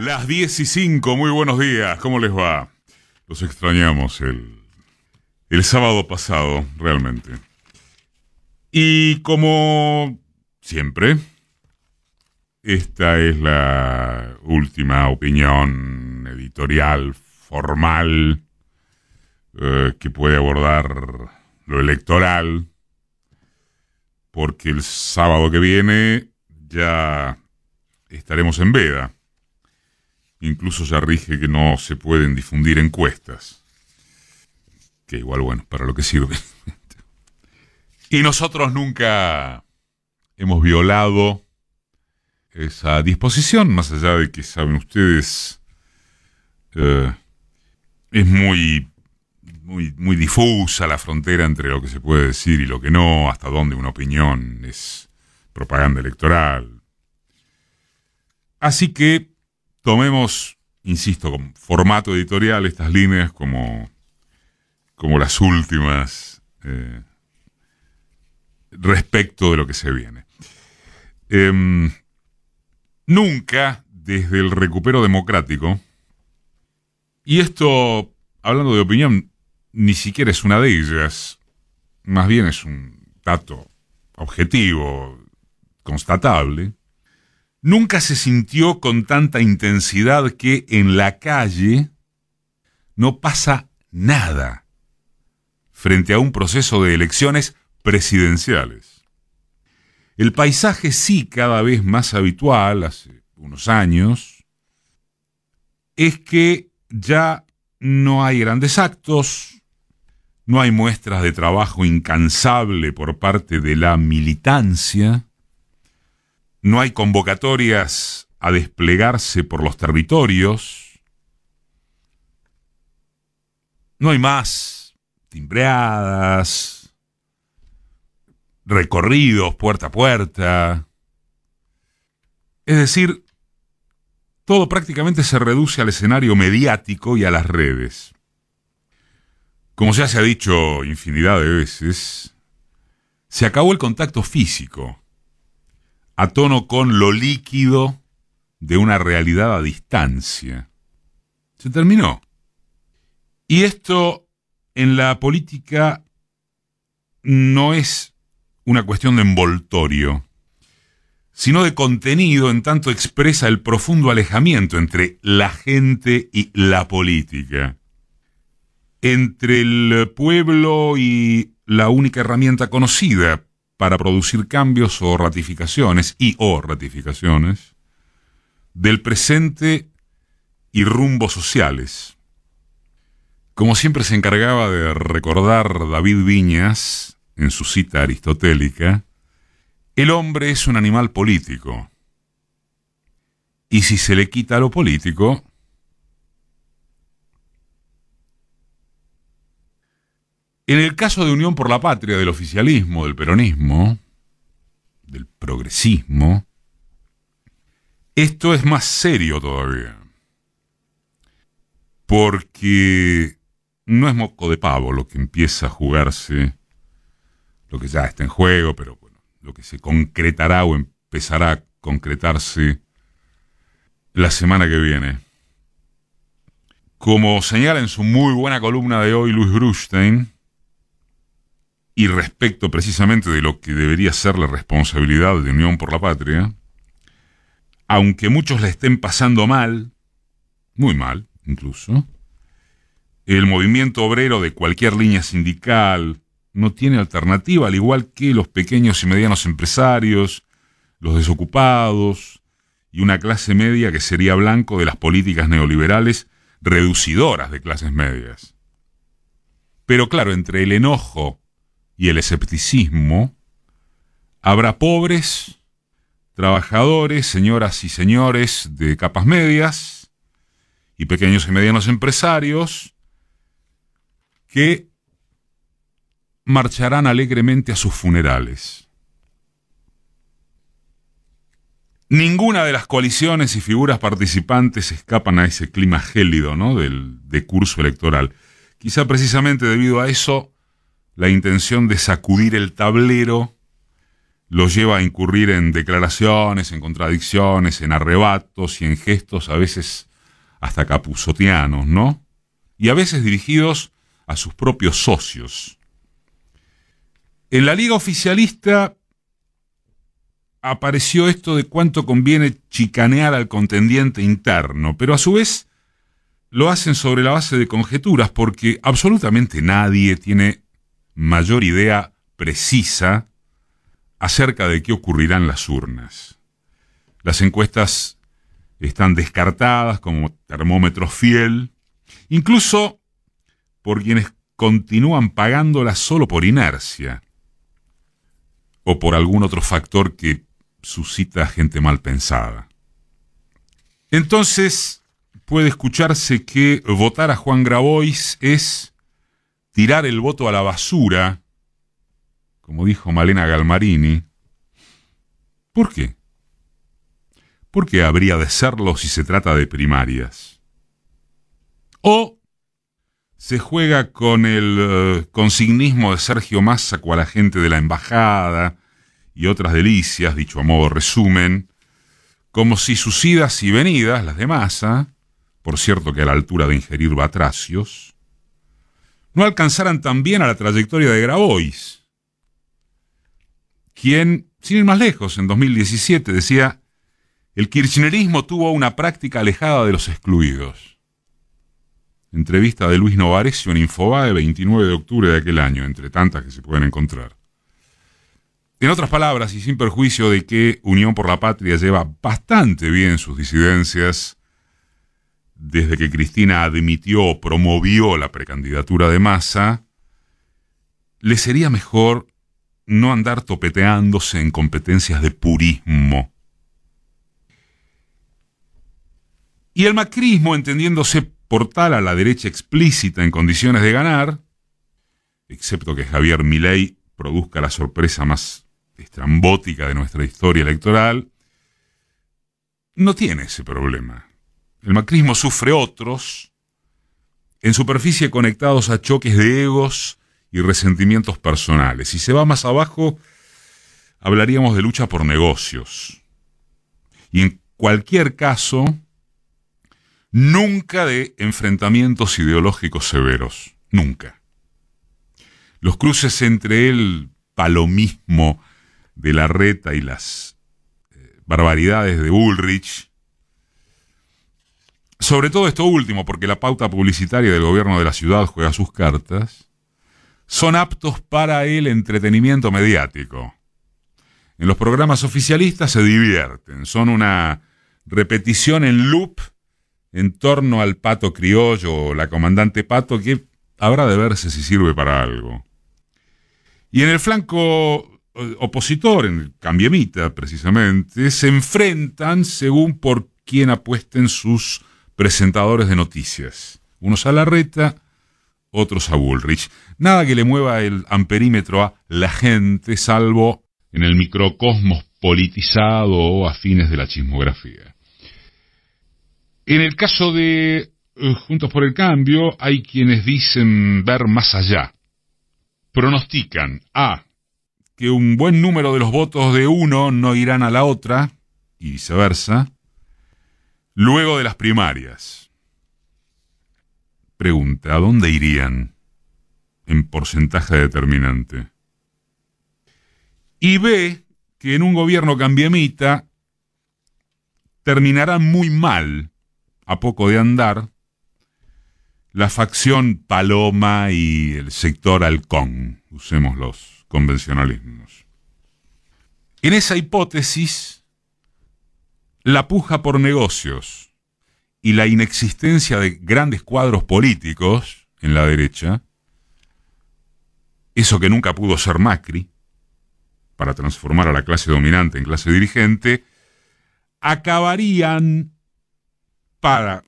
Las 15, y muy buenos días, ¿cómo les va? Los extrañamos el, el sábado pasado, realmente. Y como siempre, esta es la última opinión editorial formal eh, que puede abordar lo electoral, porque el sábado que viene ya estaremos en veda. Incluso ya rige que no se pueden difundir encuestas. Que igual, bueno, para lo que sirve. y nosotros nunca hemos violado esa disposición, más allá de que, saben ustedes, eh, es muy, muy, muy difusa la frontera entre lo que se puede decir y lo que no, hasta dónde una opinión es propaganda electoral. Así que tomemos, insisto, con formato editorial estas líneas como, como las últimas eh, respecto de lo que se viene. Em, nunca desde el recupero democrático, y esto, hablando de opinión, ni siquiera es una de ellas, más bien es un dato objetivo, constatable, Nunca se sintió con tanta intensidad que en la calle no pasa nada frente a un proceso de elecciones presidenciales. El paisaje sí cada vez más habitual hace unos años es que ya no hay grandes actos, no hay muestras de trabajo incansable por parte de la militancia, no hay convocatorias a desplegarse por los territorios, no hay más timbreadas, recorridos puerta a puerta. Es decir, todo prácticamente se reduce al escenario mediático y a las redes. Como ya se ha dicho infinidad de veces, se acabó el contacto físico a tono con lo líquido de una realidad a distancia. Se terminó. Y esto en la política no es una cuestión de envoltorio, sino de contenido en tanto expresa el profundo alejamiento entre la gente y la política, entre el pueblo y la única herramienta conocida para producir cambios o ratificaciones y o ratificaciones del presente y rumbos sociales. Como siempre se encargaba de recordar David Viñas en su cita aristotélica, el hombre es un animal político. Y si se le quita lo político, En el caso de Unión por la Patria, del oficialismo, del peronismo, del progresismo, esto es más serio todavía. Porque no es moco de pavo lo que empieza a jugarse, lo que ya está en juego, pero bueno, lo que se concretará o empezará a concretarse la semana que viene. Como señala en su muy buena columna de hoy Luis Brustein, y respecto precisamente de lo que debería ser la responsabilidad de Unión por la Patria, aunque muchos la estén pasando mal, muy mal incluso, el movimiento obrero de cualquier línea sindical no tiene alternativa, al igual que los pequeños y medianos empresarios, los desocupados y una clase media que sería blanco de las políticas neoliberales reducidoras de clases medias. Pero claro, entre el enojo y el escepticismo, habrá pobres, trabajadores, señoras y señores de capas medias y pequeños y medianos empresarios que marcharán alegremente a sus funerales. Ninguna de las coaliciones y figuras participantes escapan a ese clima gélido ¿no? del de curso electoral. Quizá precisamente debido a eso, la intención de sacudir el tablero lo lleva a incurrir en declaraciones, en contradicciones, en arrebatos y en gestos a veces hasta capuzoteanos, ¿no? Y a veces dirigidos a sus propios socios. En la liga oficialista apareció esto de cuánto conviene chicanear al contendiente interno, pero a su vez lo hacen sobre la base de conjeturas porque absolutamente nadie tiene mayor idea precisa acerca de qué ocurrirán las urnas. Las encuestas están descartadas como termómetro fiel, incluso por quienes continúan pagándolas solo por inercia o por algún otro factor que suscita gente mal pensada. Entonces, puede escucharse que votar a Juan Grabois es tirar el voto a la basura, como dijo Malena Galmarini, ¿por qué? ¿Por qué habría de serlo si se trata de primarias? O se juega con el eh, consignismo de Sergio a la gente de la embajada y otras delicias, dicho a modo resumen, como si sus idas y venidas, las de Massa, por cierto que a la altura de ingerir batracios, no alcanzaran también a la trayectoria de Grabois, quien, sin ir más lejos, en 2017 decía, el kirchnerismo tuvo una práctica alejada de los excluidos. Entrevista de Luis Novarecio en de 29 de octubre de aquel año, entre tantas que se pueden encontrar. En otras palabras, y sin perjuicio de que Unión por la Patria lleva bastante bien sus disidencias, desde que Cristina admitió o promovió la precandidatura de Massa, le sería mejor no andar topeteándose en competencias de purismo. Y el macrismo, entendiéndose por tal a la derecha explícita en condiciones de ganar, excepto que Javier Milei produzca la sorpresa más estrambótica de nuestra historia electoral, no tiene ese problema. El macrismo sufre otros, en superficie conectados a choques de egos y resentimientos personales. Si se va más abajo, hablaríamos de lucha por negocios. Y en cualquier caso, nunca de enfrentamientos ideológicos severos, nunca. Los cruces entre el palomismo de la reta y las eh, barbaridades de Ulrich sobre todo esto último, porque la pauta publicitaria del gobierno de la ciudad juega sus cartas, son aptos para el entretenimiento mediático. En los programas oficialistas se divierten, son una repetición en loop en torno al pato criollo o la comandante pato que habrá de verse si sirve para algo. Y en el flanco eh, opositor, en el Cambiemita precisamente, se enfrentan según por quién apuesten sus presentadores de noticias. Unos a Larreta, otros a Woolrich. Nada que le mueva el amperímetro a la gente, salvo en el microcosmos politizado o a fines de la chismografía. En el caso de eh, Juntos por el Cambio, hay quienes dicen ver más allá. Pronostican A. Que un buen número de los votos de uno no irán a la otra, y viceversa luego de las primarias. Pregunta, ¿a dónde irían en porcentaje determinante? Y ve que en un gobierno cambiamita terminará muy mal, a poco de andar, la facción Paloma y el sector Halcón, usemos los convencionalismos. En esa hipótesis, la puja por negocios y la inexistencia de grandes cuadros políticos en la derecha, eso que nunca pudo ser Macri, para transformar a la clase dominante en clase dirigente, acabarían para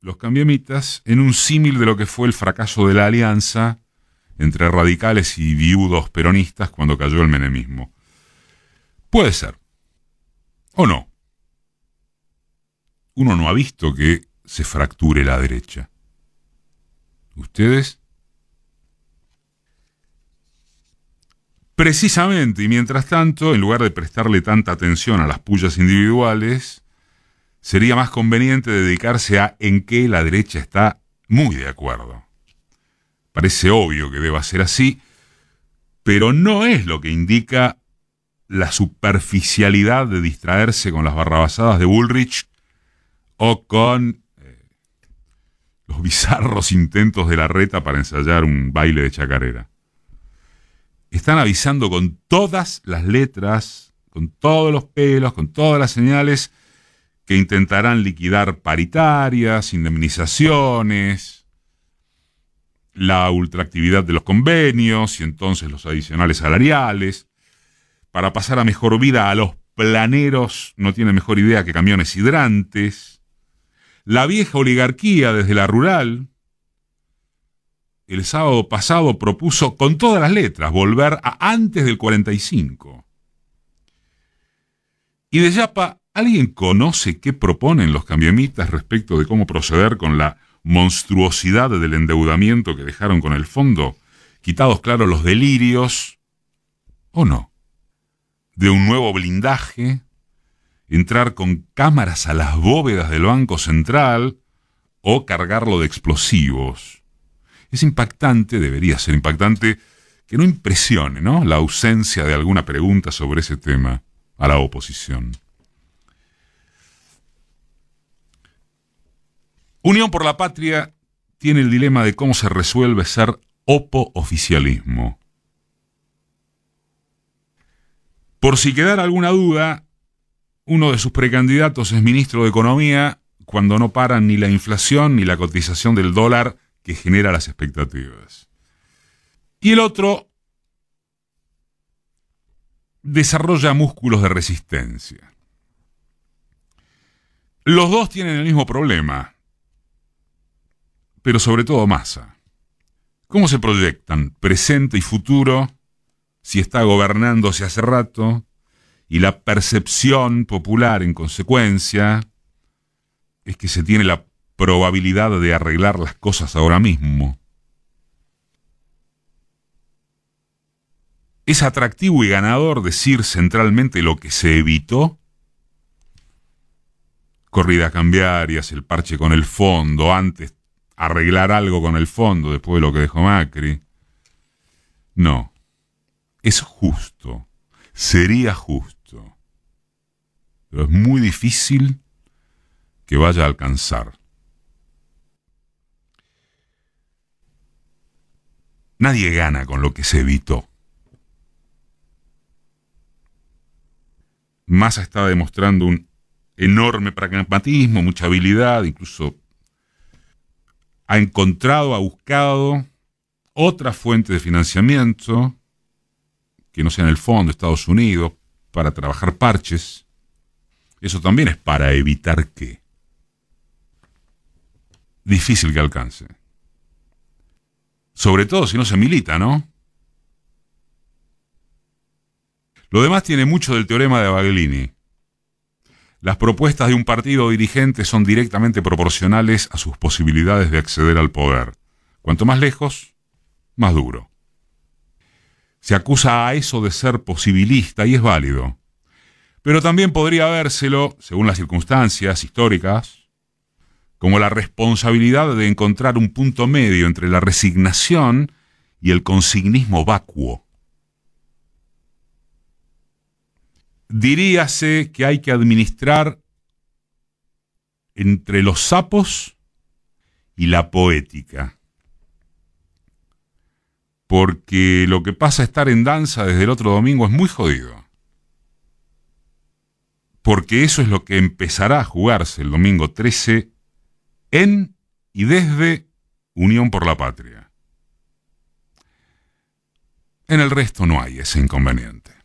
los cambiamitas en un símil de lo que fue el fracaso de la alianza entre radicales y viudos peronistas cuando cayó el menemismo. Puede ser. ¿O no? uno no ha visto que se fracture la derecha. ¿Ustedes? Precisamente, y mientras tanto, en lugar de prestarle tanta atención a las pullas individuales, sería más conveniente dedicarse a en qué la derecha está muy de acuerdo. Parece obvio que deba ser así, pero no es lo que indica la superficialidad de distraerse con las barrabasadas de Bullrich o con eh, los bizarros intentos de la reta para ensayar un baile de chacarera. Están avisando con todas las letras, con todos los pelos, con todas las señales que intentarán liquidar paritarias, indemnizaciones, la ultraactividad de los convenios y entonces los adicionales salariales, para pasar a mejor vida a los planeros, no tiene mejor idea que camiones hidrantes, la vieja oligarquía desde la rural, el sábado pasado propuso con todas las letras volver a antes del 45. Y de Yapa, ¿alguien conoce qué proponen los cambiamitas respecto de cómo proceder con la monstruosidad del endeudamiento que dejaron con el fondo? Quitados, claro, los delirios, ¿o no? De un nuevo blindaje, entrar con cámaras a las bóvedas del Banco Central o cargarlo de explosivos. Es impactante, debería ser impactante, que no impresione ¿no? la ausencia de alguna pregunta sobre ese tema a la oposición. Unión por la Patria tiene el dilema de cómo se resuelve ser opo-oficialismo. Por si quedara alguna duda, uno de sus precandidatos es ministro de Economía cuando no paran ni la inflación ni la cotización del dólar que genera las expectativas. Y el otro desarrolla músculos de resistencia. Los dos tienen el mismo problema, pero sobre todo masa. ¿Cómo se proyectan presente y futuro si está gobernándose hace rato, y la percepción popular, en consecuencia, es que se tiene la probabilidad de arreglar las cosas ahora mismo. ¿Es atractivo y ganador decir centralmente lo que se evitó? Corridas cambiarias, el parche con el fondo, antes arreglar algo con el fondo después de lo que dejó Macri. No, es justo, sería justo pero es muy difícil que vaya a alcanzar. Nadie gana con lo que se evitó. Massa está demostrando un enorme pragmatismo, mucha habilidad, incluso ha encontrado, ha buscado otra fuente de financiamiento que no sea en el fondo, Estados Unidos, para trabajar parches. Eso también es para evitar que. Difícil que alcance. Sobre todo si no se milita, ¿no? Lo demás tiene mucho del teorema de Baglini. Las propuestas de un partido dirigente son directamente proporcionales a sus posibilidades de acceder al poder. Cuanto más lejos, más duro. Se acusa a eso de ser posibilista y es válido pero también podría vérselo, según las circunstancias históricas, como la responsabilidad de encontrar un punto medio entre la resignación y el consignismo vacuo. Diríase que hay que administrar entre los sapos y la poética. Porque lo que pasa a estar en danza desde el otro domingo es muy jodido porque eso es lo que empezará a jugarse el domingo 13 en y desde Unión por la Patria. En el resto no hay ese inconveniente.